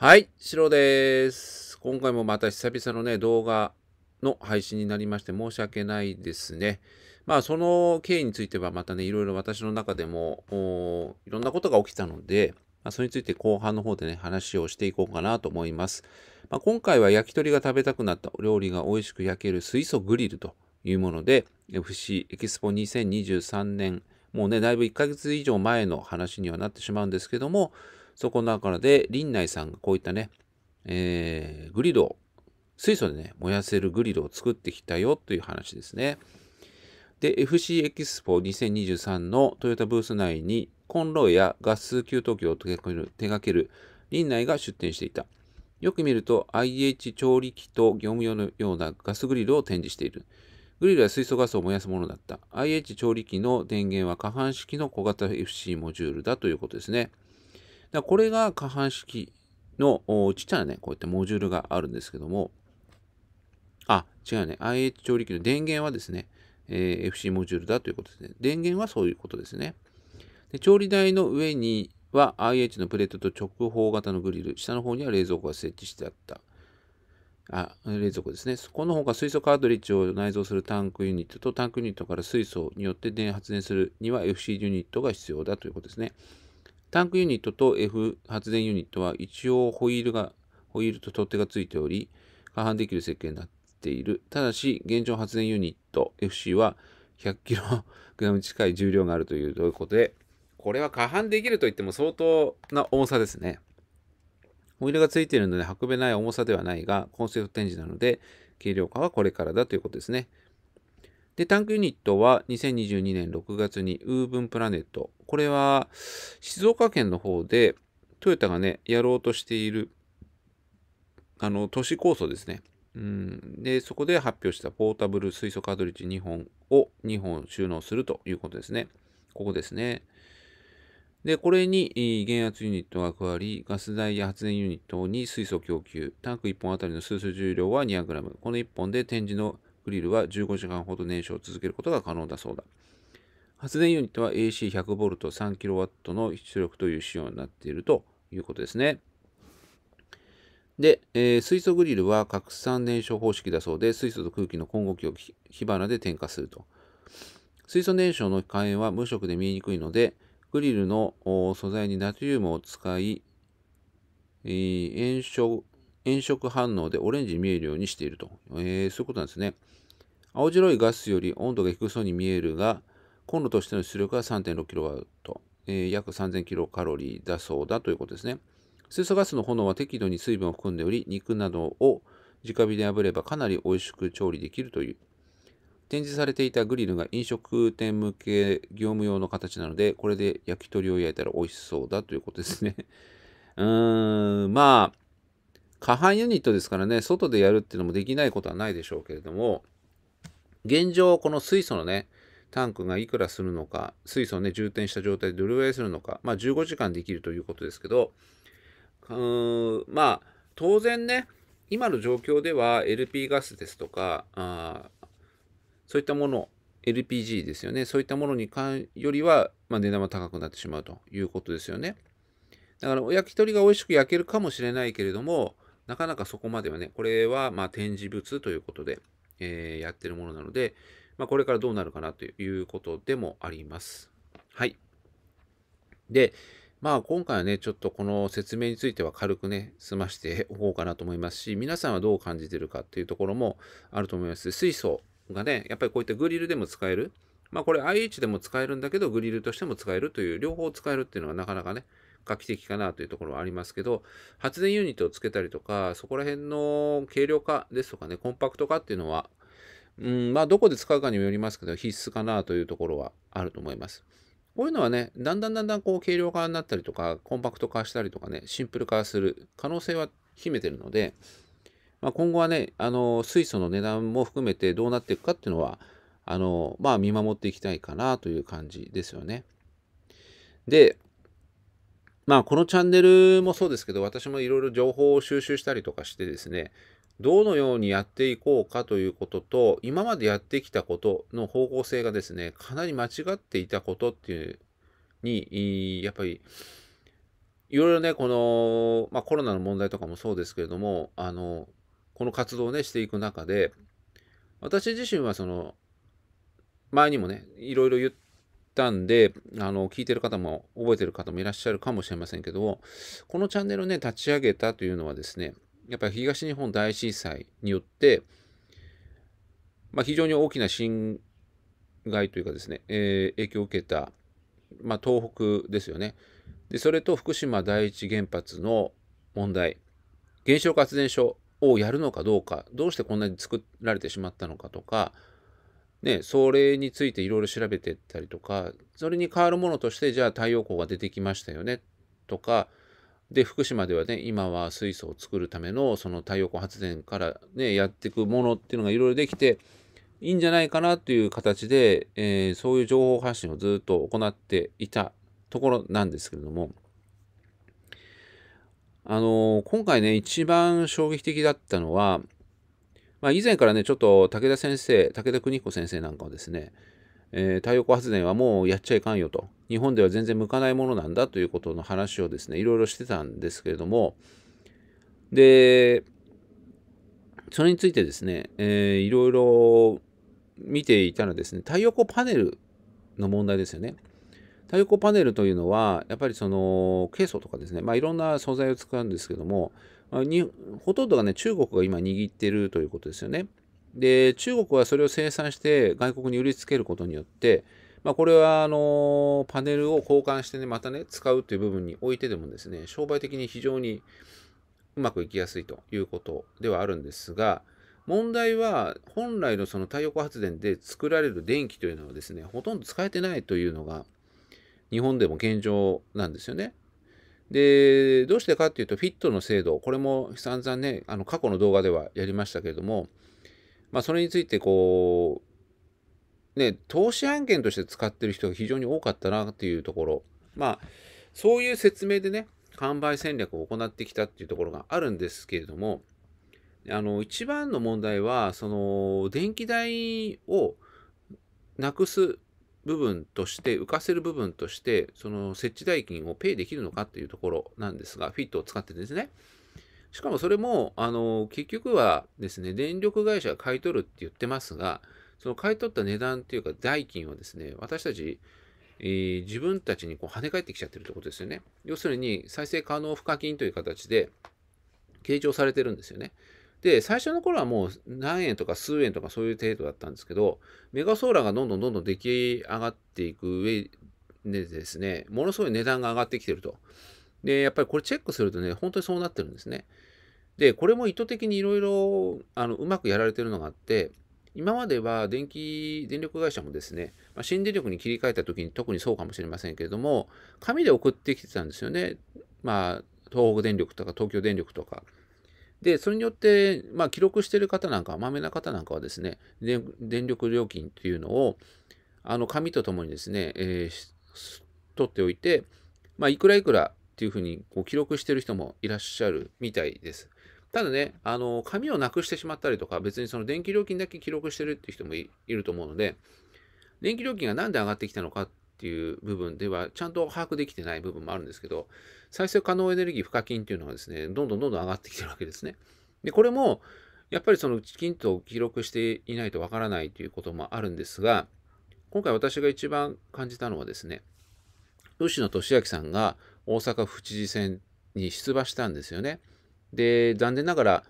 はい、シロです。今回もまた久々のね、動画の配信になりまして申し訳ないですね。まあ、その経緯についてはまたね、いろいろ私の中でも、いろんなことが起きたので、まあ、それについて後半の方でね、話をしていこうかなと思います。まあ、今回は焼き鳥が食べたくなったお料理が美味しく焼ける水素グリルというもので、FC エキスポ2023年、もうね、だいぶ1ヶ月以上前の話にはなってしまうんですけども、そこの中で、林内さんがこういったね、えー、グリルを、水素でね、燃やせるグリルを作ってきたよという話ですね。で、FC エキスポ2023のトヨタブース内に、コンロやガス給湯器を手掛ける林内が出展していた。よく見ると IH 調理器と業務用のようなガスグリルを展示している。グリルは水素ガスを燃やすものだった。IH 調理器の電源は下半式の小型 FC モジュールだということですね。だこれが可搬式のちっちゃなね、こういったモジュールがあるんですけども、あ、違うね。IH 調理器の電源はですね、えー、FC モジュールだということですね。電源はそういうことですね。で調理台の上には IH のプレートと直方型のグリル、下の方には冷蔵庫が設置してあった。あ、冷蔵庫ですね。このほが水素カートリッジを内蔵するタンクユニットとタンクユニットから水素によって電発電するには FC ユニットが必要だということですね。タンクユニットと F 発電ユニットは一応ホイールが、ホイールと取っ手がついており、可搬できる設計になっている。ただし、現状発電ユニット FC は 100kg 近い重量があるということで、これは加販できるといっても相当な重さですね。ホイールがついているので運べない重さではないが、コンセプト展示なので、軽量化はこれからだということですね。で、タンクユニットは2022年6月にウーブンプラネット。これは静岡県の方でトヨタがね、やろうとしているあの都市構想ですね。うん、で、そこで発表したポータブル水素カートリッジ2本を2本収納するということですね。ここですね。で、これに減圧ユニットが加わり、ガス代や発電ユニットに水素供給、タンク1本あたりの水素重量は 200g。この1本で展示のグリルは15時間ほど燃焼を続けることが可能だそうだ。発電ユニットは AC100V3kW の出力という仕様になっているということですね。で、えー、水素グリルは拡散燃焼方式だそうで、水素と空気の混合器を火花で点火すると。水素燃焼の火炎は無色で見えにくいので、グリルの素材にナトリウムを使い、え炎色炎色反応でオレンジに見えるようにしていると、えー、そういうことなんですね。青白いガスより温度が低そうに見えるが、コンロとしての出力は 3.6kW、えー、約 3000kcal だそうだということですね。水素ガスの炎は適度に水分を含んでおり、肉などを直火で炙ればかなり美味しく調理できるという。展示されていたグリルが飲食店向け業務用の形なので、これで焼き鳥を焼いたら美味しそうだということですね。うーん、まあ、下半ユニットですからね、外でやるっていうのもできないことはないでしょうけれども、現状、この水素のね、タンクがいくらするのか、水素をね、充填した状態でどれぐらいするのか、まあ15時間できるということですけど、うーん、まあ、当然ね、今の状況では LP ガスですとか、あそういったもの、LPG ですよね、そういったものにかんよりは、まあ、値段は高くなってしまうということですよね。だから、お焼き鳥が美味しく焼けるかもしれないけれども、なかなかそこまではね、これはま展示物ということで、えー、やってるものなので、まあ、これからどうなるかなということでもあります。はい。で、まあ今回はね、ちょっとこの説明については軽くね、済まして おこうかなと思いますし、皆さんはどう感じてるかっていうところもあると思います。水素がね、やっぱりこういったグリルでも使える。まあこれ IH でも使えるんだけど、グリルとしても使えるという、両方使えるっていうのはなかなかね、画期的かなというところはありますけど、発電ユニットをつけたりとか、そこら辺の軽量化ですとかね、コンパクト化っていうのは、うん、まあ、どこで使うかにもよりますけど、必須かなというところはあると思います。こういうのはね、だんだんだんだんこう軽量化になったりとか、コンパクト化したりとかね、シンプル化する可能性は秘めてるので、まあ、今後はね、あの、水素の値段も含めてどうなっていくかっていうのは、あの、まあ、見守っていきたいかなという感じですよね。で、まあ、このチャンネルもそうですけど、私もいろいろ情報を収集したりとかしてですね、どのようにやっていこうかということと、今までやってきたことの方向性がですね、かなり間違っていたことっていうに、やっぱり、いろいろね、この、まあ、コロナの問題とかもそうですけれども、あの、この活動をね、していく中で、私自身はその、前にもね、いろいろ言っったんで、あの、聞いてる方も覚えてる方もいらっしゃるかもしれませんけど、このチャンネルをね、立ち上げたというのはですね、やっぱり東日本大震災によって、まあ、非常に大きな侵害というかですね、えー、影響を受けた、まあ、東北ですよね。で、それと福島第一原発の問題、原子力発電所をやるのかどうか、どうしてこんなに作られてしまったのかとか、ね、それについていろいろ調べてったりとか、それに変わるものとして、じゃあ太陽光が出てきましたよね、とか、で、福島ではね、今は水素を作るための、その太陽光発電からね、やっていくものっていうのがいろいろできて、いいんじゃないかなという形で、えー、そういう情報発信をずっと行っていたところなんですけれども、あのー、今回ね、一番衝撃的だったのは、まあ、以前からね、ちょっと武田先生、武田邦彦先生なんかはですね、えー、太陽光発電はもうやっちゃいかんよと、日本では全然向かないものなんだということの話をですね、いろいろしてたんですけれども、で、それについてですね、えー、いろいろ見ていたらですね、太陽光パネルの問題ですよね。太陽光パネルというのは、やっぱりその、ケイ素とかですね、まあ、いろんな素材を使うんですけども、まあ、にほとんどがね、中国が今握っているということですよね。で、中国はそれを生産して外国に売りつけることによって、まあ、これはあのパネルを交換してね、またね、使うという部分においてでもですね、商売的に非常にうまくいきやすいということではあるんですが、問題は本来のその太陽光発電で作られる電気というのはですね、ほとんど使えてないというのが日本でも現状なんですよね。で、どうしてかっていうと、フィットの制度、これも散々ね、あの過去の動画ではやりましたけれども、まあ、それについてこう、ね、投資案件として使ってる人が非常に多かったなっていうところ、まあ、そういう説明でね、販売戦略を行ってきたっていうところがあるんですけれども、あの、一番の問題は、その、電気代をなくす部分として、浮かせる部分として、その設置代金をペイできるのかっていうところなんですが、フィットを使ってですね。しかもそれも、あの、結局はですね、電力会社が買い取るって言ってますが、その買い取った値段っていうか代金をですね、私たち、えー、自分たちにこう跳ね返ってきちゃってるってことですよね。要するに、再生可能賦課金という形で計上されてるんですよね。で、最初の頃はもう何円とか数円とかそういう程度だったんですけど、メガソーラーがどんどんどんどん出来上がっていく上でですね、ものすごい値段が上がってきてると。で、やっぱりこれチェックするとね、本当にそうなってるんですね。で、これも意図的にいろいろ、あの、うまくやられてるのがあって、今までは電気、電力会社もですね、まあ、新電力に切り替えた時に特にそうかもしれませんけれども、紙で送ってきてたんですよね。まあ、東北電力とか東京電力とか。で、それによって、まあ、記録している方なんか、まめな方なんかはですね、電力料金っていうのを、あの、紙とともにですね、えー、取っておいて、まあ、いくらいくらっていうふうにこう記録してる人もいらっしゃるみたいです。ただね、あの、紙をなくしてしまったりとか、別にその電気料金だけ記録してるっていう人もいると思うので、電気料金が何で上がってきたのかっっていう部分ではちゃんと把握できてない部分もあるんですけど、再生可能エネルギー賦課金っていうのがですね、どんどんどんどん上がってきてるわけですね。で、これも、やっぱりそのきちんと記録していないとわからないということもあるんですが、今回私が一番感じたのはですね、吉野俊明さんが大阪府知事選に出馬したんですよね。で、残念ながら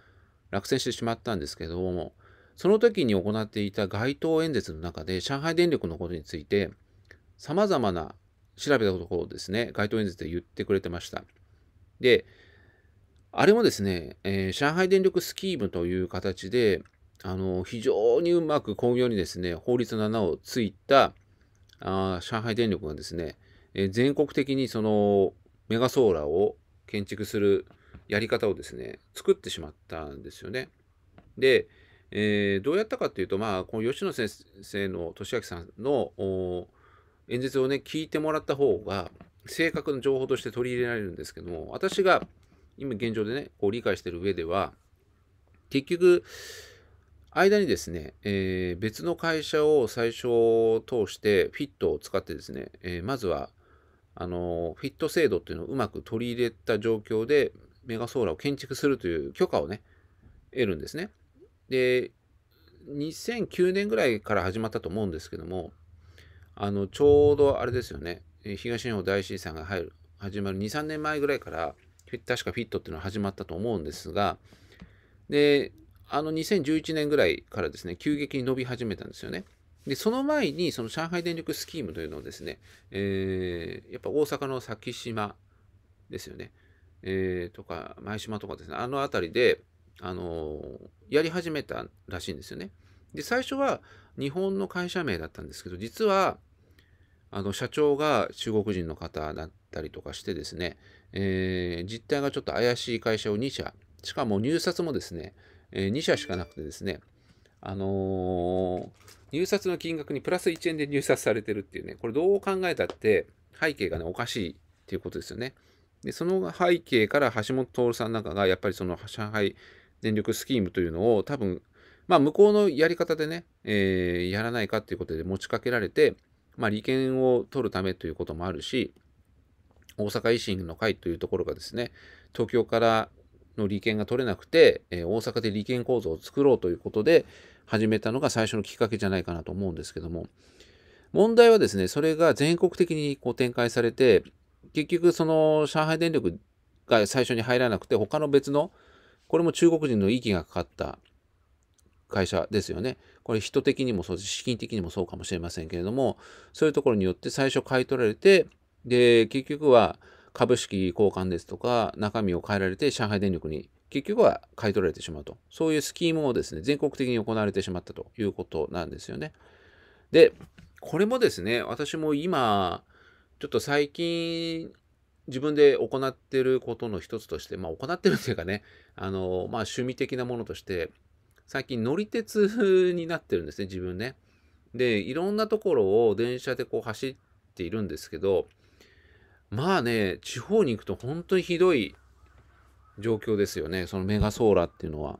落選してしまったんですけども、その時に行っていた街頭演説の中で上海電力のことについて、さまざまな調べたところをですね、街頭演説で言ってくれてました。で、あれもですね、えー、上海電力スキームという形で、あの非常にうまく巧妙にですね、法律の穴をついたあ上海電力がですね、えー、全国的にそのメガソーラーを建築するやり方をですね、作ってしまったんですよね。で、えー、どうやったかっていうと、まあ、この吉野先生の俊明さんの演説をね聞いてもらった方が正確な情報として取り入れられるんですけども私が今現状でねこう理解してる上では結局間にですね、えー、別の会社を最初通してフィットを使ってですね、えー、まずはあのフィット制度っていうのをうまく取り入れた状況でメガソーラーを建築するという許可をね得るんですね。で2009年ぐらいから始まったと思うんですけどもあのちょうどあれですよね東日本大震災が入る始まる23年前ぐらいから確かフィットっていうのは始まったと思うんですがであの2011年ぐらいからですね急激に伸び始めたんですよね。でその前にその上海電力スキームというのをですね、えー、やっぱ大阪の先島ですよね、えー、とか前島とかですねあの辺りで、あのー、やり始めたらしいんですよね。で最初は日本の会社名だったんですけど実はあの社長が中国人の方だったりとかしてですね、えー、実態がちょっと怪しい会社を2社、しかも入札もですね、えー、2社しかなくてですね、あのー、入札の金額にプラス1円で入札されてるっていうね、これどう考えたって背景がね、おかしいっていうことですよね。で、その背景から橋本徹さんなんかが、やっぱりその上海電力スキームというのを多分、まあ、向こうのやり方でね、えー、やらないかっていうことで持ちかけられて、まあ、利権を取るためということもあるし、大阪維新の会というところがですね、東京からの利権が取れなくて、え大阪で利権構造を作ろうということで始めたのが最初のきっかけじゃないかなと思うんですけども、問題はですね、それが全国的にこう展開されて、結局その上海電力が最初に入らなくて、他の別の、これも中国人の息がかかった会社ですよね。これ人的にもそうです資金的にもそうかもしれませんけれども、そういうところによって最初買い取られて、で、結局は株式交換ですとか、中身を変えられて上海電力に結局は買い取られてしまうと。そういうスキームをですね、全国的に行われてしまったということなんですよね。で、これもですね、私も今、ちょっと最近、自分で行ってることの一つとして、まあ行ってるというかね、あの、まあ趣味的なものとして、最近乗り鉄になってるんですね、自分ね。で、いろんなところを電車でこう走っているんですけど、まあね、地方に行くと本当にひどい状況ですよね、そのメガソーラーっていうのは。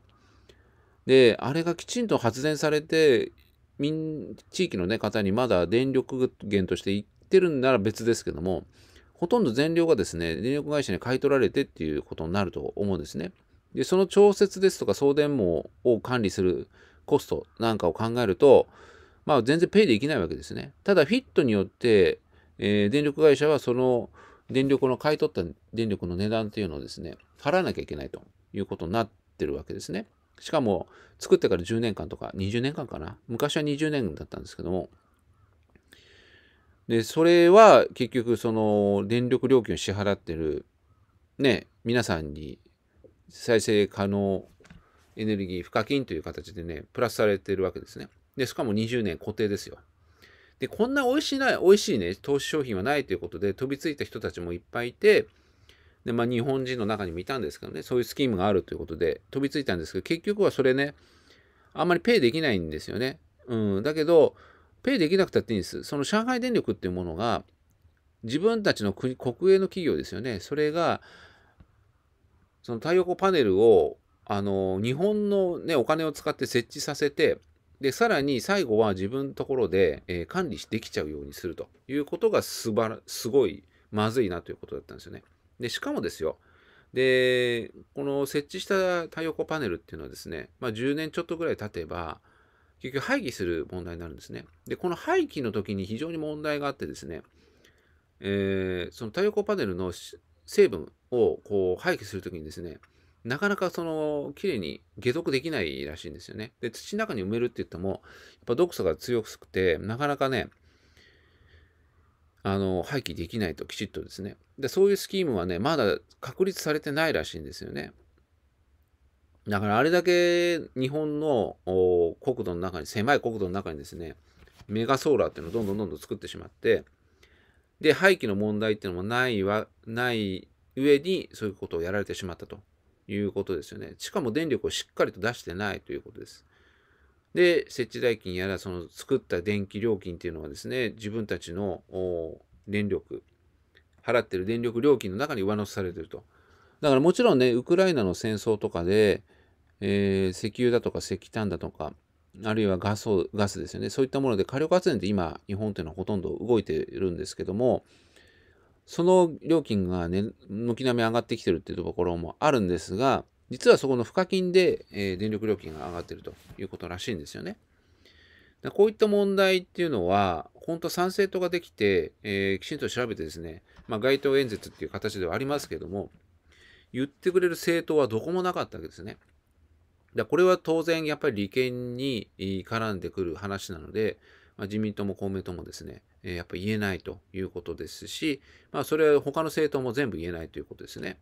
で、あれがきちんと発電されて、民地域の、ね、方にまだ電力源として行ってるんなら別ですけども、ほとんど全量がですね、電力会社に買い取られてっていうことになると思うんですね。で、その調節ですとか送電網を管理するコストなんかを考えると、まあ全然ペイできないわけですね。ただフィットによって、えー、電力会社はその電力の買い取った電力の値段っていうのをですね、払わなきゃいけないということになってるわけですね。しかも作ってから10年間とか20年間かな。昔は20年だったんですけども。で、それは結局その電力料金を支払ってるね、皆さんに再生可能エネルギー賦課金という形でね、プラスされてるわけですね。で、しかも20年固定ですよ。で、こんな美味しいな、美味しいね、投資商品はないということで、飛びついた人たちもいっぱいいて、で、まあ日本人の中にもいたんですけどね、そういうスキームがあるということで、飛びついたんですけど、結局はそれね、あんまりペイできないんですよね。うん、だけど、ペイできなくたっていいんです。その上海電力っていうものが、自分たちの国国営の企業ですよね。それが、その太陽光パネルを、あの、日本のね、お金を使って設置させて、で、さらに最後は自分のところで、えー、管理できちゃうようにするということがすばら、すごいまずいなということだったんですよね。で、しかもですよ、で、この設置した太陽光パネルっていうのはですね、まあ、10年ちょっとぐらい経てば、結局廃棄する問題になるんですね。で、この廃棄の時に非常に問題があってですね、えー、その太陽光パネルの成分をこう廃棄するときにですね、なかなかその、綺麗に解毒できないらしいんですよね。で、土の中に埋めるって言っても、やっぱ毒素が強くて、なかなかね、あの、廃棄できないときちっとですね。で、そういうスキームはね、まだ確立されてないらしいんですよね。だからあれだけ日本の国土の中に、狭い国土の中にですね、メガソーラーっていうのをどんどんどんどん作ってしまって、で、廃棄の問題っていうのもないわ、ない上に、そういうことをやられてしまったということですよね。しかも電力をしっかりと出してないということです。で、設置代金やら、その作った電気料金っていうのはですね、自分たちの電力、払ってる電力料金の中に上乗せされてると。だからもちろんね、ウクライナの戦争とかで、えー、石油だとか石炭だとか、あるいはガスガスですよねそういったもので火力発電って今日本というのはほとんど動いているんですけどもその料金がね軒並み上がってきてるっていうところもあるんですが実はそこの賦課金で、えー、電力料金が上がってるということらしいんですよね。だこういった問題っていうのは、本当、参政党ができて、えー、きちんと調べてですね、まあ、街頭演説っていう形ではありますけども、言ってくれる政党はどこもなかったわけですね。これは当然やっぱり利権に絡んでくる話なので、まあ、自民党も公明党もですね、やっぱり言えないということですし、まあ、それは他の政党も全部言えないということですね。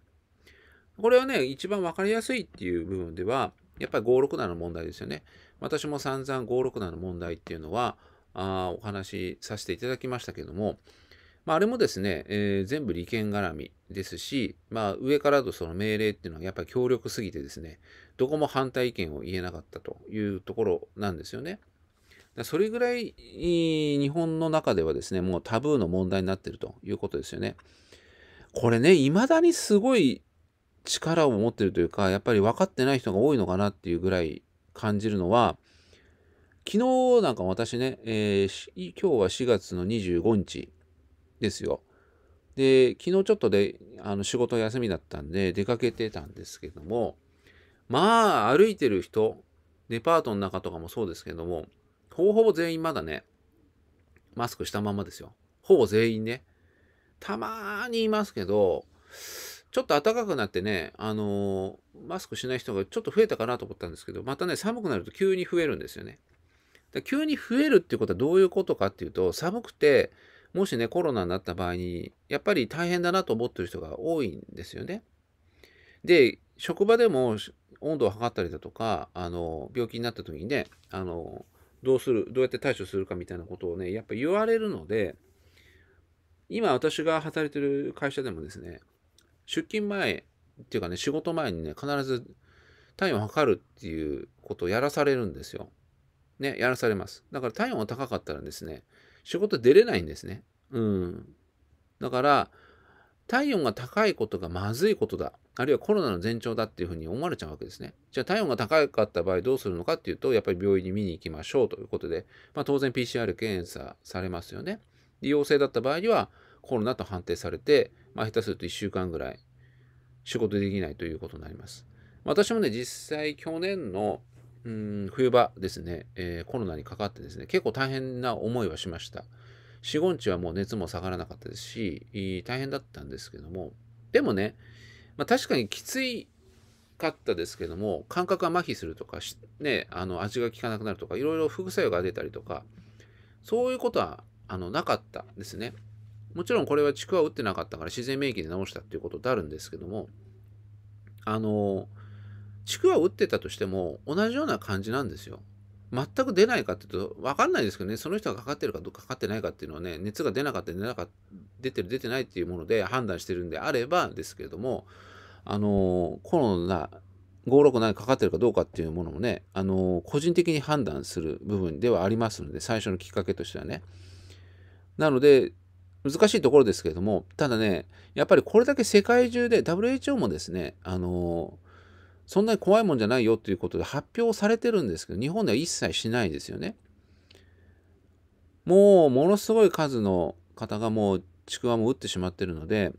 これはね、一番分かりやすいっていう部分では、やっぱり567の問題ですよね。私も散々567の問題っていうのは、あお話しさせていただきましたけども、まあ、あれもですね、えー、全部利権絡みですし、まあ、上からとその命令っていうのはやっぱり強力すぎてですね、どこも反対意見を言えなかったというところなんですよね。それぐらい日本の中ではですね、もうタブーの問題になっているということですよね。これね、未だにすごい力を持ってるというか、やっぱり分かってない人が多いのかなっていうぐらい感じるのは、昨日なんか私ね、えー、今日は4月の25日ですよ。で、昨日ちょっとで、あの仕事休みだったんで出かけてたんですけども、まあ、歩いてる人、デパートの中とかもそうですけども、ほぼほぼ全員まだね、マスクしたままですよ。ほぼ全員ね。たまーにいますけど、ちょっと暖かくなってね、あのー、マスクしない人がちょっと増えたかなと思ったんですけど、またね、寒くなると急に増えるんですよね。急に増えるっていうことはどういうことかっていうと、寒くて、もしね、コロナになった場合に、やっぱり大変だなと思ってる人が多いんですよね。で、職場でも温度を測ったりだとか、あの、病気になった時にね、あの、どうする、どうやって対処するかみたいなことをね、やっぱ言われるので、今私が働いてる会社でもですね、出勤前っていうかね、仕事前にね、必ず体温を測るっていうことをやらされるんですよ。ね、やらされます。だから体温が高かったらですね、仕事出れないんですね。うん。だから、体温が高いことがまずいことだ。あるいはコロナの前兆だっていうふうに思われちゃうわけですね。じゃあ体温が高かった場合どうするのかっていうと、やっぱり病院に見に行きましょうということで、まあ、当然 PCR 検査されますよね。陽性だった場合にはコロナと判定されて、まあ、下手すると1週間ぐらい仕事できないということになります。私もね、実際去年のうん冬場ですね、えー、コロナにかかってですね、結構大変な思いはしました。4、5日はもう熱も下がらなかったですし、大変だったんですけども、でもね、まあ、確かにきついかったですけども感覚が麻痺するとかね、あの味が効かなくなるとかいろいろ副作用が出たりとかそういうことはあのなかったですね。もちろんこれはちくわを打ってなかったから自然免疫で治したっていうことであるんですけどもあのちくわを打ってたとしても同じような感じなんですよ。全く出ないかっていうと分かんないですけどねその人がかかってるかどうかかかってないかっていうのはね熱が出なかった出なか出てる出てないっていうもので判断してるんであればですけれどもあのコロナ567かかってるかどうかっていうものもねあの個人的に判断する部分ではありますので最初のきっかけとしてはねなので難しいところですけれどもただねやっぱりこれだけ世界中で WHO もですねあのそんなに怖いもんじゃないよということで発表されてるんですけど、日本では一切しないですよね。もう、ものすごい数の方がもう、ちくわも打ってしまってるので、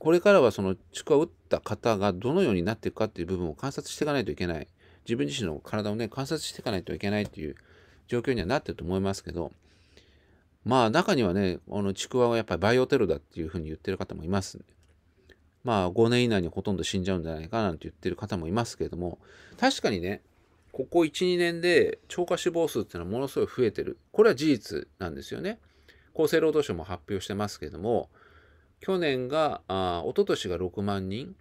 これからはそのちくわ打った方がどのようになっていくかっていう部分を観察していかないといけない。自分自身の体をね、観察していかないといけないっていう状況にはなってると思いますけど、まあ中にはね、あのちくわはやっぱりバイオテロだっていうふうに言ってる方もいます、ね。まあ5年以内にほとんど死んじゃうんじゃないかなんて言ってる方もいますけれども、確かにね、ここ1、2年で超過死亡数っていうのはものすごい増えてる。これは事実なんですよね。厚生労働省も発表してますけれども、去年が、お一昨年が6万人、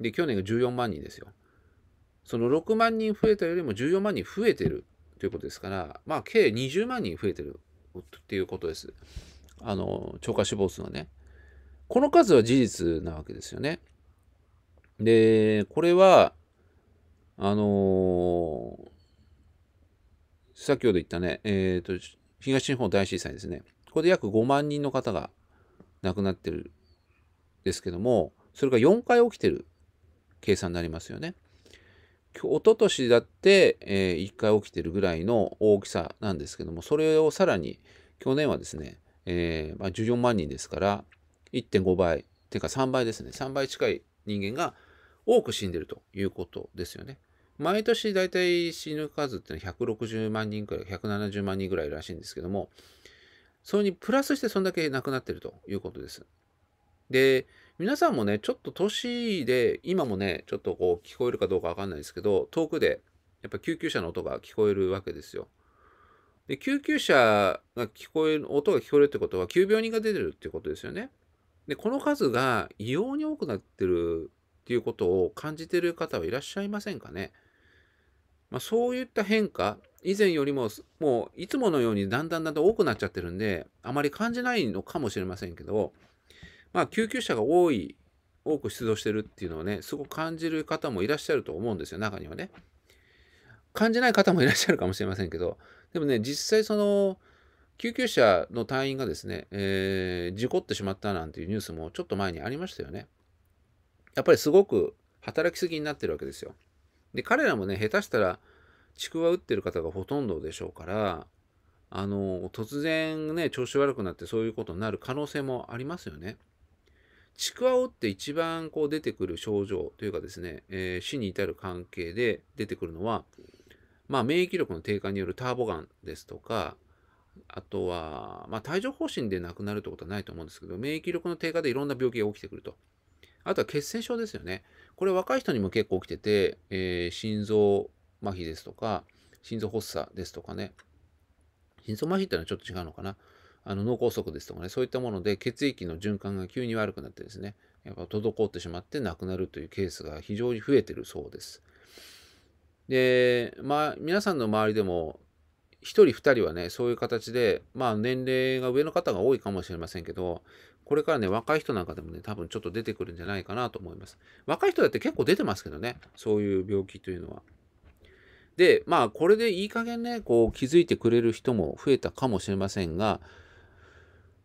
で、去年が14万人ですよ。その6万人増えたよりも14万人増えてるということですから、まあ、計20万人増えてるっていうことです。あの、超過死亡数はね。この数は事実なわけですよね。で、これは、あのー、先ほど言ったね、えっ、ー、と、東日本大震災ですね。ここで約5万人の方が亡くなってるですけども、それが4回起きてる計算になりますよね。おととしだって、えー、1回起きてるぐらいの大きさなんですけども、それをさらに去年はですね、えーまあ、14万人ですから、1.5倍、っていうか3倍ですね。3倍近い人間が多く死んでるということですよね。毎年大体死ぬ数ってのは160万人から170万人ぐらいらしいんですけども、それにプラスしてそんだけ亡くなってるということです。で、皆さんもね、ちょっと年で、今もね、ちょっとこう聞こえるかどうかわかんないですけど、遠くでやっぱ救急車の音が聞こえるわけですよ。で、救急車が聞こえる、音が聞こえるってことは、急病人が出てるってことですよね。で、この数が異様に多くなってるっていうことを感じてる方はいらっしゃいませんかね。まあ、そういった変化、以前よりももういつものようにだんだんだんだん多くなっちゃってるんで、あまり感じないのかもしれませんけど、まあ、救急車が多い、多く出動してるっていうのをね、すごく感じる方もいらっしゃると思うんですよ、中にはね。感じない方もいらっしゃるかもしれませんけど、でもね、実際その、救急車の隊員がですね、えー、事故ってしまったなんていうニュースもちょっと前にありましたよね。やっぱりすごく働きすぎになってるわけですよ。で、彼らもね、下手したら、ちくわ打ってる方がほとんどでしょうから、あの、突然ね、調子悪くなってそういうことになる可能性もありますよね。ちくわを打って一番こう出てくる症状というかですね、えー、死に至る関係で出てくるのは、まあ、免疫力の低下によるターボガンですとか、あとは、まあ、帯状疱疹で亡くなるってことはないと思うんですけど、免疫力の低下でいろんな病気が起きてくると。あとは血栓症ですよね。これ若い人にも結構起きてて、えー、心臓麻痺ですとか、心臓発作ですとかね。心臓麻痺っていうのはちょっと違うのかな。あの脳梗塞ですとかね、そういったもので血液の循環が急に悪くなってですね、やっぱ滞ってしまって亡くなるというケースが非常に増えてるそうです。で、まあ、皆さんの周りでも1人2人はねそういう形でまあ年齢が上の方が多いかもしれませんけどこれからね若い人なんかでもね多分ちょっと出てくるんじゃないかなと思います若い人だって結構出てますけどねそういう病気というのはでまあこれでいい加減ねこう気づいてくれる人も増えたかもしれませんが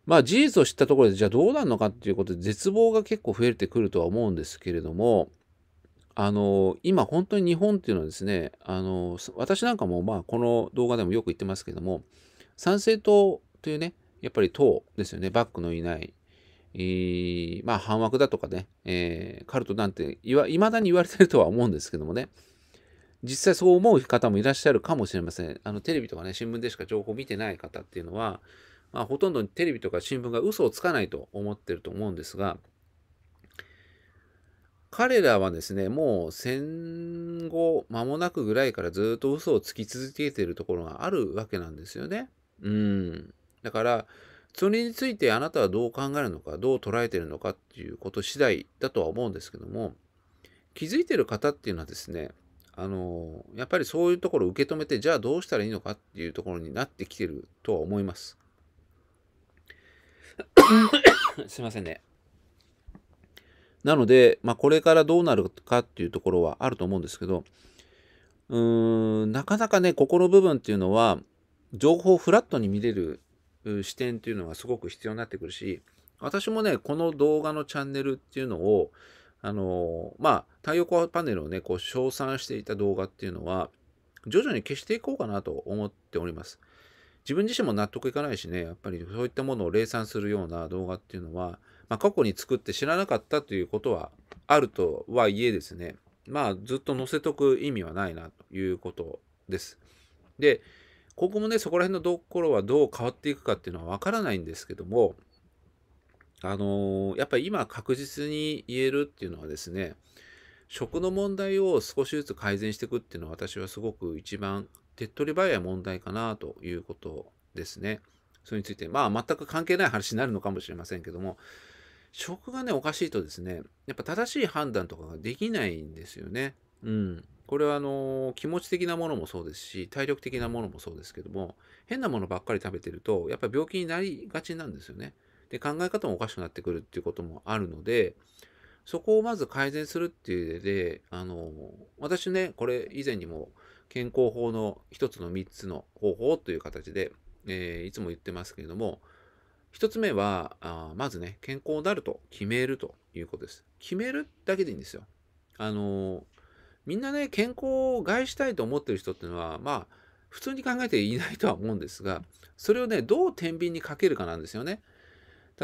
まあ事実を知ったところでじゃあどうなるのかっていうことで絶望が結構増えてくるとは思うんですけれどもあの、今本当に日本っていうのはですね、あの、私なんかもまあこの動画でもよく言ってますけども、参政党というね、やっぱり党ですよね、バックのいない、えー、まあ反枠だとかね、えー、カルトなんていまだに言われてるとは思うんですけどもね、実際そう思う方もいらっしゃるかもしれません。あのテレビとかね、新聞でしか情報を見てない方っていうのは、まあ、ほとんどテレビとか新聞が嘘をつかないと思ってると思うんですが、彼らはですね、もう戦後間もなくぐらいからずっと嘘をつき続けているところがあるわけなんですよね。うん。だから、それについてあなたはどう考えるのか、どう捉えているのかっていうこと次第だとは思うんですけども、気づいている方っていうのはですね、あの、やっぱりそういうところを受け止めて、じゃあどうしたらいいのかっていうところになってきてるとは思います。すいませんね。なので、まあ、これからどうなるかっていうところはあると思うんですけど、うーん、なかなかね、ここの部分っていうのは、情報をフラットに見れる視点っていうのがすごく必要になってくるし、私もね、この動画のチャンネルっていうのを、あのー、まあ、太陽光パネルをね、こう、称賛していた動画っていうのは、徐々に消していこうかなと思っております。自分自身も納得いかないしね、やっぱりそういったものを冷散するような動画っていうのは、まあ、過去に作って知らなかったということはあるとはいえですね、まあ、ずっと載せとく意味はないなということです。で、ここもね、そこら辺のところはどう変わっていくかっていうのはわからないんですけども、あのー、やっぱり今確実に言えるっていうのはですね、食の問題を少しずつ改善していくっていうのは私はすごく一番手っ取り早い問題かなということですね。それについて、まあ全く関係ない話になるのかもしれませんけども、食がね、おかしいとですね、やっぱ正しい判断とかができないんですよね。うん。これはあのー、気持ち的なものもそうですし、体力的なものもそうですけども、変なものばっかり食べてると、やっぱ病気になりがちなんですよね。で、考え方もおかしくなってくるっていうこともあるので、そこをまず改善するっていうで、あのー、私ね、これ以前にも健康法の一つの三つの方法という形で、えー、いつも言ってますけれども、一つ目はあまずね健康であると決めるということです決めるだけでいいんですよあのー、みんなね健康を害したいと思ってる人っていうのはまあ普通に考えていないとは思うんですがそれをねどう天秤にかけるかなんですよね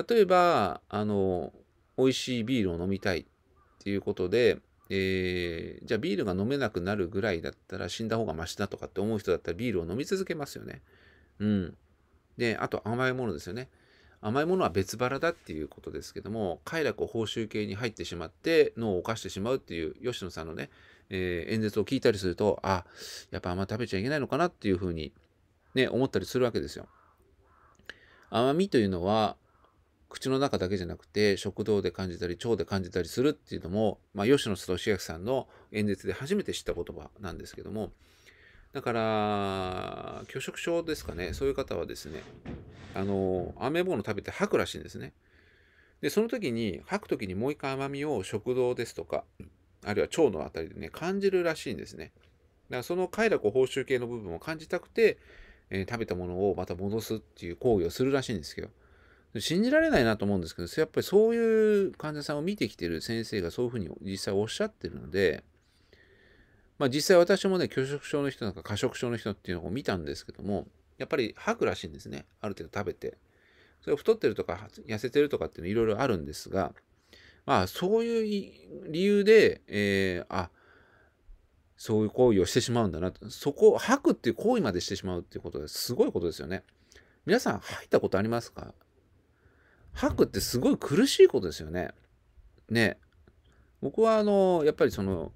例えばあのー、美味しいビールを飲みたいっていうことでえー、じゃあビールが飲めなくなるぐらいだったら死んだ方がマシだとかって思う人だったらビールを飲み続けますよね。うん。で、あと甘いものですよね。甘いものは別腹だっていうことですけども快楽を報酬系に入ってしまって脳を犯してしまうっていう吉野さんのね、えー、演説を聞いたりするとあやっぱあんま食べちゃいけないのかなっていうふうにね思ったりするわけですよ。甘みというのは口の中だけじゃなくて食道で感じたり腸で感じたりするっていうのも、まあ、吉野俊明さんの演説で初めて知った言葉なんですけどもだから拒食症ですかねそういう方はですねあのメボーノ食べて吐くらしいんですね。でその時に吐く時にもう一回甘みを食道ですとかあるいは腸の辺りでね感じるらしいんですね。だからその快楽報酬系の部分を感じたくて、えー、食べたものをまた戻すっていう行為をするらしいんですけど信じられないなと思うんですけどやっぱりそういう患者さんを見てきてる先生がそういうふうに実際おっしゃってるので、まあ、実際私もね拒食症の人なんか過食症の人っていうのを見たんですけどもやっぱり吐くらしいんですね。ある程度食べて。それ太ってるとか、痩せてるとかっていうのいろいろあるんですが、まあ、そういう理由で、えー、あ、そういう行為をしてしまうんだなと。そこを吐くっていう行為までしてしまうっていうことですごいことですよね。皆さん吐いたことありますか吐くってすごい苦しいことですよね。ね。僕はあのやっぱりその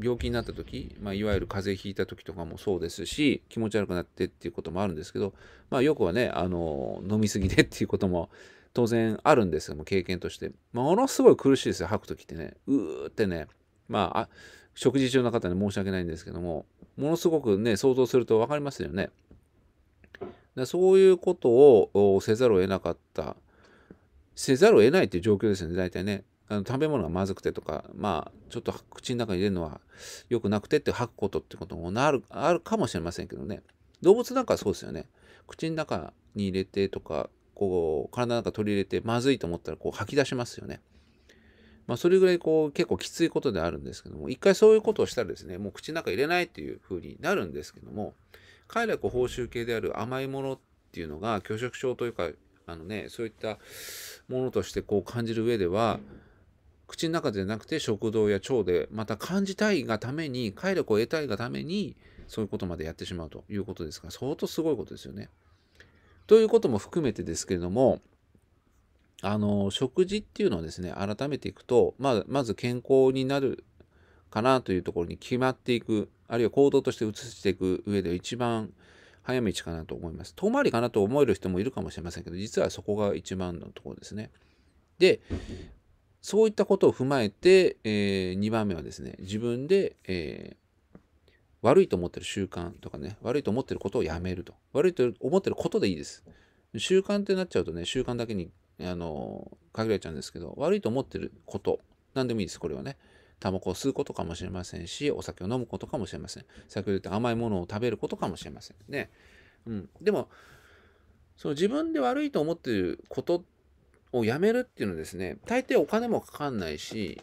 病気になった時、まあ、いわゆる風邪ひいた時とかもそうですし気持ち悪くなってっていうこともあるんですけど、まあ、よくはねあの飲み過ぎでっていうことも当然あるんですけども経験として、まあ、ものすごい苦しいですよ吐く時ってねうーってねまあ食事中の方に申し訳ないんですけどもものすごくね想像すると分かりますよね。だそういうことをせざるを得なかったせざるを得ないっていう状況ですよね大体ね。あの食べ物がまずくてとか、まあ、ちょっと口の中に入れるのは良くなくてって吐くことってこともなる、あるかもしれませんけどね。動物なんかはそうですよね。口の中に入れてとか、こう、体の中取り入れてまずいと思ったら、こう吐き出しますよね。まあ、それぐらいこう結構きついことであるんですけども、一回そういうことをしたらですね、もう口の中入れないっていう風になるんですけども、快楽報酬系である甘いものっていうのが拒食症というか、あのね、そういったものとしてこう感じる上では、うん口の中でなくて食道や腸でまた感じたいがために体力を得たいがためにそういうことまでやってしまうということですから相当すごいことですよね。ということも含めてですけれどもあの食事っていうのをですね改めていくと、まずまず健康になるかなというところに決まっていくあるいは行動として移していく上で一番早道かなと思います。遠回りかなと思える人もいるかもしれませんけど実はそこが一番のところですね。でそういったことを踏まえて、えー、2番目はですね、自分で、えー、悪いと思ってる習慣とかね、悪いと思ってることをやめると。悪いと思ってることでいいです。習慣ってなっちゃうとね、習慣だけに、あの、限られちゃうんですけど、悪いと思ってること、何でもいいです、これはね。タバコを吸うことかもしれませんし、お酒を飲むことかもしれません。先ほど言った甘いものを食べることかもしれませんね。うん。でも、その自分で悪いと思ってることっをやめるっていうのはですね、大抵お金もかかんないし、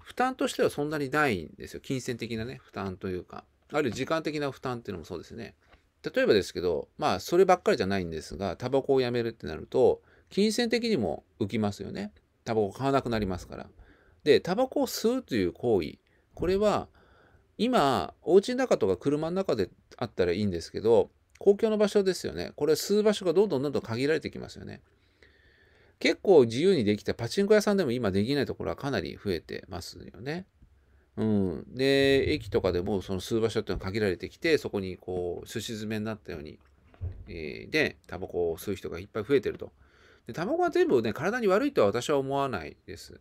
負担としてはそんなにないんですよ。金銭的なね、負担というか。あるいは時間的な負担っていうのもそうですね。例えばですけど、まあ、そればっかりじゃないんですが、タバコをやめるってなると、金銭的にも浮きますよね。タバコ買わなくなりますから。で、タバコを吸うという行為、これは、今、お家の中とか車の中であったらいいんですけど、公共の場所ですよね。これ吸う場所がどんどんどんどん限られてきますよね。結構自由にできたパチンコ屋さんでも今できないところはかなり増えてますよね。うん、で駅とかでもその吸う場所っていうのは限られてきてそこにこうすし詰めになったように、えー、でタバコを吸う人がいっぱい増えてるとでタバコは全部ね体に悪いとは私は思わないです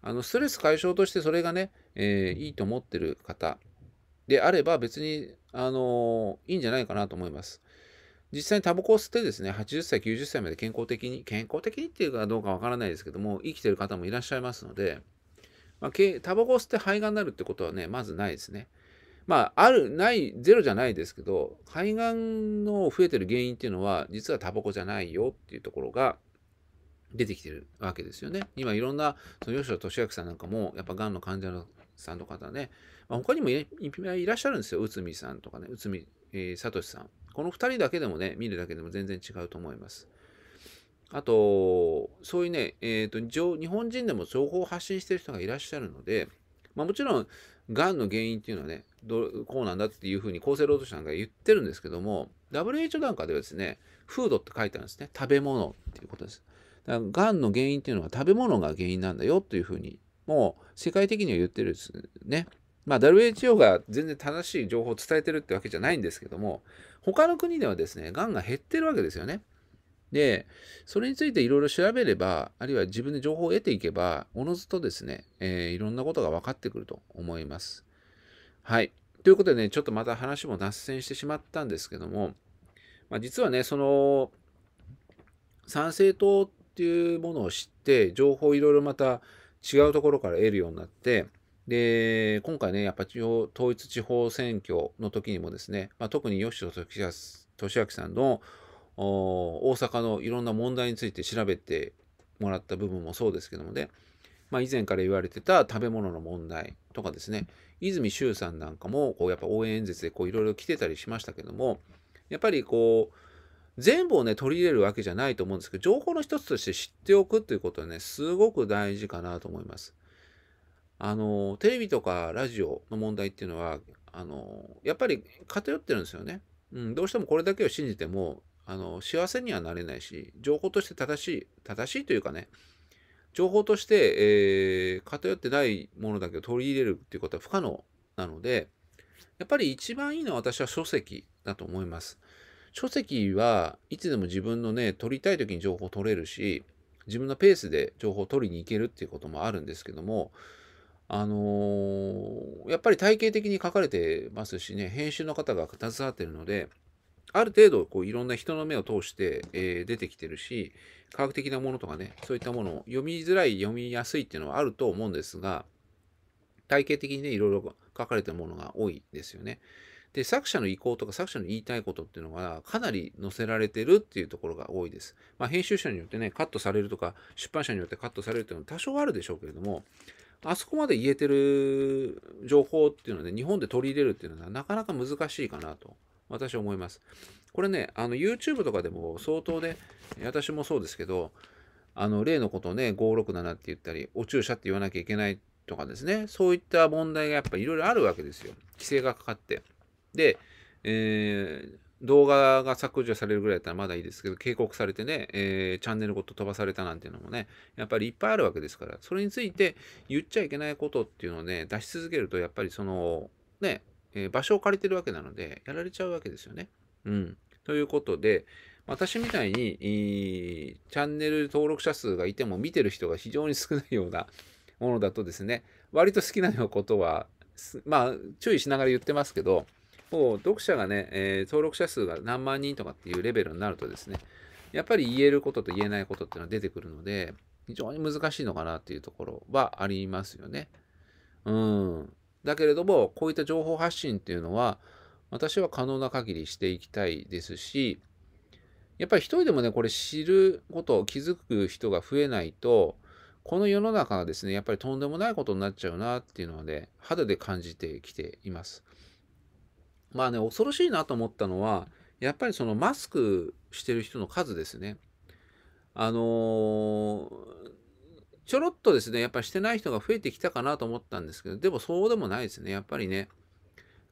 あのストレス解消としてそれがね、えー、いいと思ってる方であれば別に、あのー、いいんじゃないかなと思います実際にタバコを吸ってですね、80歳、90歳まで健康的に、健康的にっていうかどうかわからないですけども、生きてる方もいらっしゃいますので、まあ、タバコを吸って肺がんになるってことはね、まずないですね。まあ、ある、ない、ゼロじゃないですけど、肺がんの増えてる原因っていうのは、実はタバコじゃないよっていうところが出てきてるわけですよね。今いろんな、その吉野俊明さんなんかも、やっぱがんの患者のさんの方ね、まあ、他にもい,、いらっしゃるんですよ。内海さんとかね、内海えー、サトシさん。この2人だけでもね、見るだけでも全然違うと思います。あと、そういうね、えーと、日本人でも情報を発信してる人がいらっしゃるので、まあ、もちろん、がんの原因っていうのはね、どこうなんだっていうふうに厚生労働省なんか言ってるんですけども、WHO なんかではですね、フードって書いてあるんですね。食べ物っていうことです。だから、がんの原因っていうのは食べ物が原因なんだよというふうに、もう世界的には言ってるんですね。まあ、WHO が全然正しい情報を伝えてるってわけじゃないんですけども、他の国ではですね、がんが減ってるわけですよね。で、それについていろいろ調べれば、あるいは自分で情報を得ていけば、おのずとですね、えい、ー、ろんなことが分かってくると思います。はい。ということでね、ちょっとまた話も脱線してしまったんですけども、まあ、実はね、その、参政党っていうものを知って、情報をいろいろまた違うところから得るようになって、で、今回ね、やっぱ地方、統一地方選挙の時にもですね、まあ、特に吉野俊明さんの大阪のいろんな問題について調べてもらった部分もそうですけどもね、まあ、以前から言われてた食べ物の問題とかですね、泉周さんなんかも、こう、やっぱ応援演説でこう、いろいろ来てたりしましたけども、やっぱりこう、全部をね、取り入れるわけじゃないと思うんですけど、情報の一つとして知っておくっていうことはね、すごく大事かなと思います。あの、テレビとかラジオの問題っていうのは、あの、やっぱり偏ってるんですよね。うん、どうしてもこれだけを信じても、あの、幸せにはなれないし、情報として正しい、正しいというかね、情報として、えー、偏ってないものだけを取り入れるっていうことは不可能なので、やっぱり一番いいのは私は書籍だと思います。書籍はいつでも自分のね、取りたい時に情報を取れるし、自分のペースで情報を取りに行けるっていうこともあるんですけども、あのー、やっぱり体系的に書かれてますしね、編集の方が携わってるので、ある程度こういろんな人の目を通して、えー、出てきてるし、科学的なものとかね、そういったものを読みづらい、読みやすいっていうのはあると思うんですが、体系的にね、いろいろ書かれてるものが多いですよね。で、作者の意向とか作者の言いたいことっていうのがかなり載せられてるっていうところが多いです。まあ、編集者によってね、カットされるとか、出版社によってカットされるっていうのは多少あるでしょうけれども、あそこまで言えてる情報っていうので、日本で取り入れるっていうのはなかなか難しいかなと、私は思います。これね、あの、YouTube とかでも相当で、私もそうですけど、あの、例のことをね、567って言ったり、お注射って言わなきゃいけないとかですね、そういった問題がやっぱいろいろあるわけですよ。規制がかかって。で、えー、動画が削除されるぐらいだったらまだいいですけど、警告されてね、えー、チャンネルごと飛ばされたなんていうのもね、やっぱりいっぱいあるわけですから、それについて言っちゃいけないことっていうのをね、出し続けると、やっぱりその、ね、えー、場所を借りてるわけなので、やられちゃうわけですよね。うん。ということで、私みたいに、チャンネル登録者数がいても見てる人が非常に少ないようなものだとですね、割と好きなようなことは、まあ、注意しながら言ってますけど、こう読者がね、えー、登録者数が何万人とかっていうレベルになるとですね、やっぱり言えることと言えないことっていうのは出てくるので、非常に難しいのかなっていうところはありますよね。うん。だけれども、こういった情報発信っていうのは、私は可能な限りしていきたいですし、やっぱり一人でもね、これ知ることを気づく人が増えないと、この世の中がですね、やっぱりとんでもないことになっちゃうなっていうので、肌で感じてきています。まあね、恐ろしいなと思ったのは、やっぱりそのマスクしてる人の数ですね。あのー、ちょろっとですね、やっぱりしてない人が増えてきたかなと思ったんですけど、でもそうでもないですね。やっぱりね、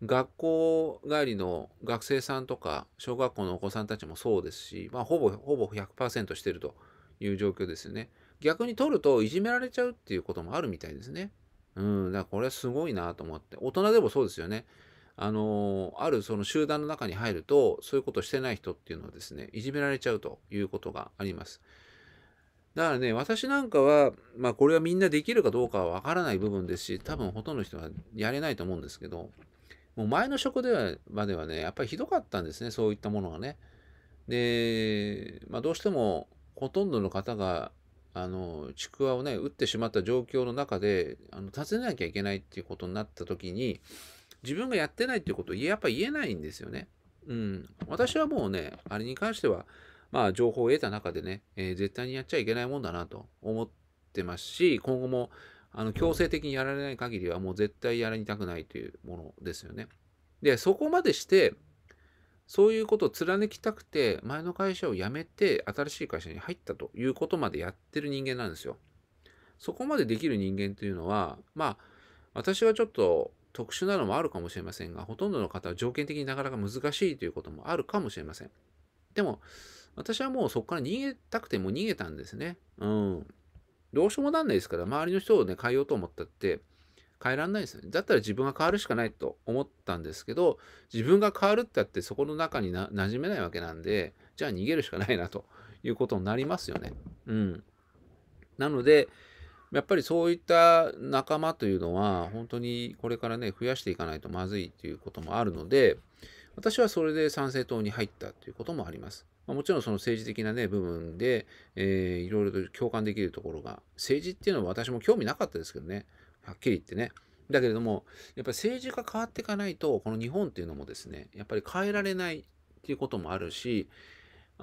学校帰りの学生さんとか、小学校のお子さんたちもそうですし、まあ、ほぼ、ほぼ100%してるという状況ですよね。逆に取るといじめられちゃうっていうこともあるみたいですね。うん、だからこれはすごいなと思って。大人でもそうですよね。あのあるその集団の中に入るとそういうことしてない人っていうのはですねいじめられちゃうということがあります。だからね私なんかは、まあ、これはみんなできるかどうかはわからない部分ですし多分ほとんどの人はやれないと思うんですけどもう前の職ではまではねやっぱりひどかったんですねそういったものがね。で、まあ、どうしてもほとんどの方があのちくわをね打ってしまった状況の中であの尋ねなきゃいけないっていうことになった時に自分がやってないっていうことをやっぱ言えないんですよね。うん。私はもうね、あれに関しては、まあ、情報を得た中でね、えー、絶対にやっちゃいけないもんだなと思ってますし、今後も、あの、強制的にやられない限りは、もう絶対やりたくないというものですよね。で、そこまでして、そういうことを貫きたくて、前の会社を辞めて、新しい会社に入ったということまでやってる人間なんですよ。そこまでできる人間というのは、まあ、私はちょっと、特殊なのもあるかもしれませんが、ほとんどの方は条件的になかなか難しいということもあるかもしれません。でも、私はもうそこから逃げたくても逃げたんですね。うん。どうしようもなんないですから、周りの人をね、変えようと思ったって、変えらんないですね。だったら自分が変わるしかないと思ったんですけど、自分が変わるってあってそこの中にな馴染めないわけなんで、じゃあ逃げるしかないなということになりますよね。うん。なので、やっぱりそういった仲間というのは本当にこれからね増やしていかないとまずいということもあるので私はそれで参政党に入ったということもあります。まあ、もちろんその政治的なね部分で、えー、いろいろと共感できるところが政治っていうのは私も興味なかったですけどねはっきり言ってね。だけれどもやっぱり政治が変わっていかないとこの日本っていうのもですねやっぱり変えられないっていうこともあるし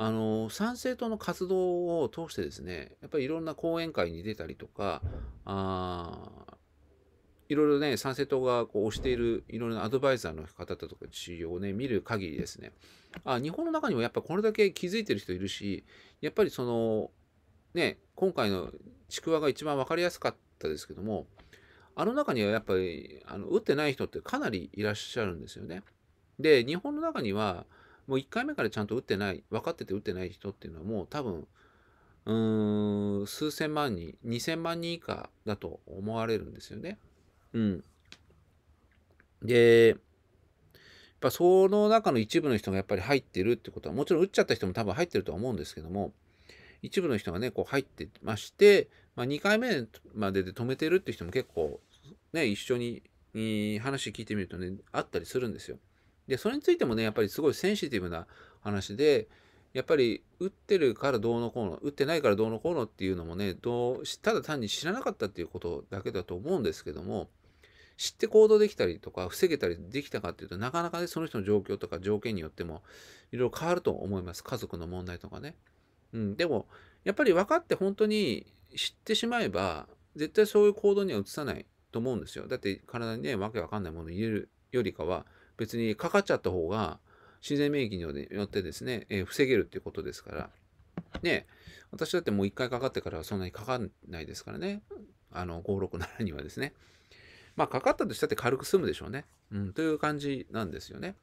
あの参政党の活動を通してですねやっぱりいろんな講演会に出たりとかあいろいろね参政党がこう推しているいろいろなアドバイザーの方とかをね見る限りですねあ日本の中にもやっぱこれだけ気づいてる人いるしやっぱりそのね今回のちくわが一番分かりやすかったですけどもあの中にはやっぱりあの打ってない人ってかなりいらっしゃるんですよね。で日本の中にはもう1回目からちゃんと打ってない、分かってて打ってない人っていうのはもう多分、うーん、数千万人、2000万人以下だと思われるんですよね。うん。で、やっぱその中の一部の人がやっぱり入ってるってことは、もちろん打っちゃった人も多分入ってるとは思うんですけども、一部の人がね、こう入ってまして、まあ、2回目までで止めてるって人も結構、ね、一緒に話聞いてみるとね、あったりするんですよ。で、それについてもね、やっぱりすごいセンシティブな話で、やっぱり打ってるからどうのこうの、打ってないからどうのこうのっていうのもね、どうただ単に知らなかったっていうことだけだと思うんですけども、知って行動できたりとか、防げたりできたかっていうとなかなかね、その人の状況とか条件によってもいろいろ変わると思います。家族の問題とかね。うん、でも、やっぱり分かって本当に知ってしまえば、絶対そういう行動には移さないと思うんですよ。だって体にね、わけわかんないものを入れるよりかは、別にかかっちゃった方が自然免疫によってですね、えー、防げるっていうことですから。ね、私だってもう1回かかってからはそんなにかかんないですからね。あの、567にはですね。まあ、かかったとしたって軽く済むでしょうね。うん、という感じなんですよね。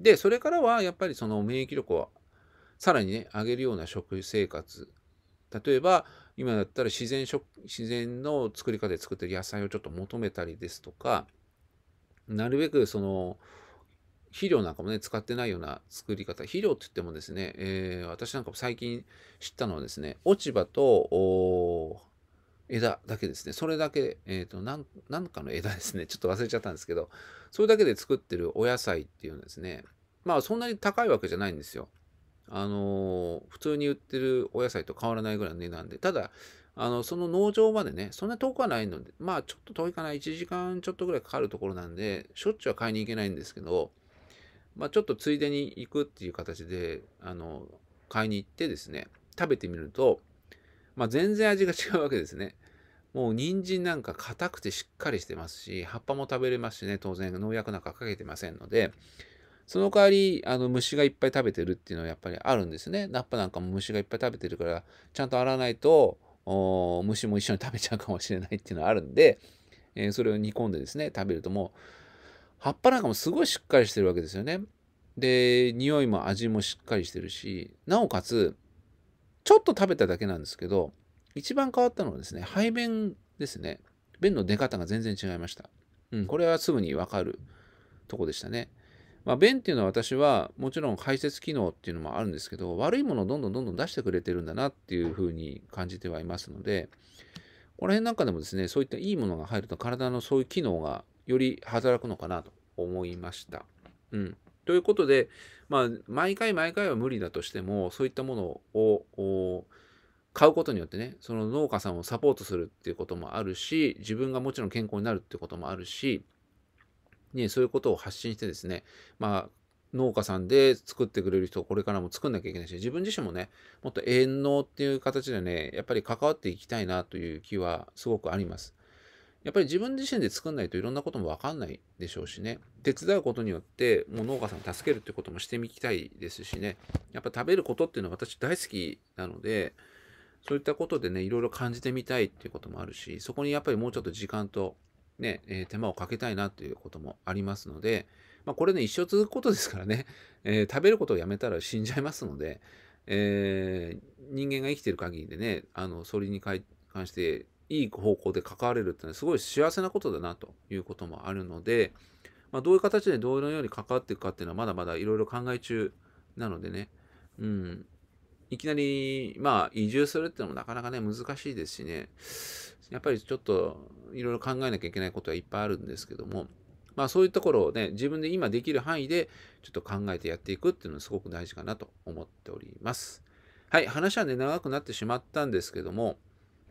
で、それからはやっぱりその免疫力をさらにね、上げるような食生活。例えば、今だったら自然食、自然の作り方で作ってる野菜をちょっと求めたりですとか、なるべくその、肥料なんかもね、使ってないような作り方。肥料って言ってもですね、えー、私なんかも最近知ったのはですね、落ち葉と、枝だけですね。それだけ、えっ、ー、と、なん、かの枝ですね。ちょっと忘れちゃったんですけど、それだけで作ってるお野菜っていうのですね。まあ、そんなに高いわけじゃないんですよ。あのー、普通に売ってるお野菜と変わらないぐらいの値段で。ただ、あの、その農場までね、そんな遠くはないので、まあ、ちょっと遠いかな。1時間ちょっとぐらいかかるところなんで、しょっちゅうは買いに行けないんですけど、まあ、ちょっとついでに行くっていう形であの買いに行ってですね食べてみると、まあ、全然味が違うわけですねもう人参なんか硬くてしっかりしてますし葉っぱも食べれますしね当然農薬なんかかけてませんのでその代わりあの虫がいっぱい食べてるっていうのはやっぱりあるんですねナッパなんかも虫がいっぱい食べてるからちゃんと洗わないと虫も一緒に食べちゃうかもしれないっていうのはあるんで、えー、それを煮込んでですね食べるともう葉っぱなんかもすごいしっかりしてるわけですよね。で匂いも味もしっかりしてるしなおかつちょっと食べただけなんですけど一番変わったのはですね排便ですね便の出方が全然違いました。うん、これはすぐにわかるとこでしたね。まあ、便っていうのは私はもちろん排泄機能っていうのもあるんですけど悪いものをどんどんどんどん出してくれてるんだなっていうふうに感じてはいますのでこの辺なんかでもですねそういったいいものが入ると体のそういう機能がより働くのかなと思いました。うん、ということで、まあ、毎回毎回は無理だとしてもそういったものを買うことによってねその農家さんをサポートするっていうこともあるし自分がもちろん健康になるっていうこともあるし、ね、そういうことを発信してですね、まあ、農家さんで作ってくれる人をこれからも作んなきゃいけないし自分自身もねもっと遠農っていう形でねやっぱり関わっていきたいなという気はすごくあります。やっぱり自分自身で作んないといろんなことも分かんないでしょうしね手伝うことによってもう農家さんを助けるってこともしてみたいですしねやっぱ食べることっていうのは私大好きなのでそういったことでねいろいろ感じてみたいっていうこともあるしそこにやっぱりもうちょっと時間とね、えー、手間をかけたいなっていうこともありますので、まあ、これね一生続くことですからね、えー、食べることをやめたら死んじゃいますので、えー、人間が生きてる限りでねあのそれに関していい方向で関われるってのはすごい幸せなことだなということもあるので、まあ、どういう形でどのように関わっていくかっていうのはまだまだいろいろ考え中なのでね、うん、いきなり、まあ、移住するってのもなかなかね、難しいですしね、やっぱりちょっといろいろ考えなきゃいけないことはいっぱいあるんですけども、まあそういうところをね、自分で今できる範囲でちょっと考えてやっていくっていうのはすごく大事かなと思っております。はい、話はね、長くなってしまったんですけども、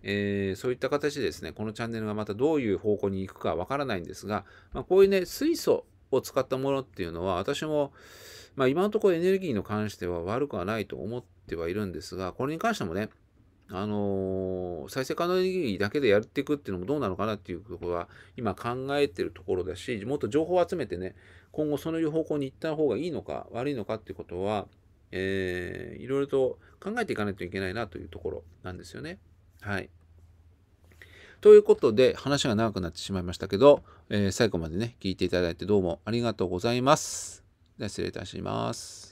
えー、そういった形でですね、このチャンネルがまたどういう方向に行くかわからないんですが、まあ、こういうね、水素を使ったものっていうのは、私も、まあ、今のところエネルギーに関しては悪くはないと思ってはいるんですが、これに関してもね、あのー、再生可能エネルギーだけでやっていくっていうのもどうなのかなっていうところは今考えてるところだし、もっと情報を集めてね、今後そのいう方向に行った方がいいのか悪いのかっていうことは、えー、いろいろと考えていかないといけないなというところなんですよね。はい。ということで話が長くなってしまいましたけど、えー、最後までね聞いていただいてどうもありがとうございます。では失礼いたします。